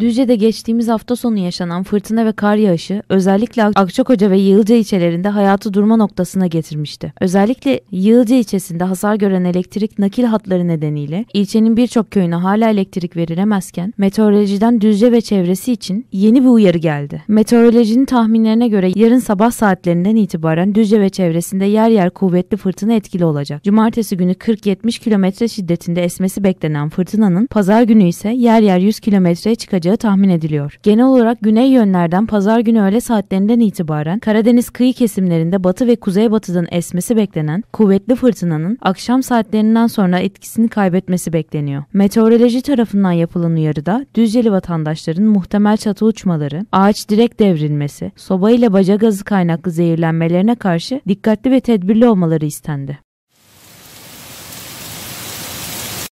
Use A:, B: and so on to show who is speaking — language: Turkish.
A: Düzce'de geçtiğimiz hafta sonu yaşanan fırtına ve kar yağışı özellikle Akçakoca ve Yığılca ilçelerinde hayatı durma noktasına getirmişti. Özellikle Yığılca ilçesinde hasar gören elektrik nakil hatları nedeniyle ilçenin birçok köyüne hala elektrik verilemezken meteorolojiden Düzce ve çevresi için yeni bir uyarı geldi. Meteorolojinin tahminlerine göre yarın sabah saatlerinden itibaren Düzce ve çevresinde yer yer kuvvetli fırtına etkili olacak. Cumartesi günü 40-70 kilometre şiddetinde esmesi beklenen fırtınanın pazar günü ise yer yer 100 kilometreye çıkacak yağacağı tahmin ediliyor. Genel olarak güney yönlerden pazar günü öğle saatlerinden itibaren Karadeniz kıyı kesimlerinde batı ve kuzeybatıdan esmesi beklenen kuvvetli fırtınanın akşam saatlerinden sonra etkisini kaybetmesi bekleniyor. Meteoroloji tarafından yapılan uyarıda Düzceli vatandaşların muhtemel çatı uçmaları, ağaç direk devrilmesi, soba ile baca gazı kaynaklı zehirlenmelerine karşı dikkatli ve tedbirli olmaları istendi.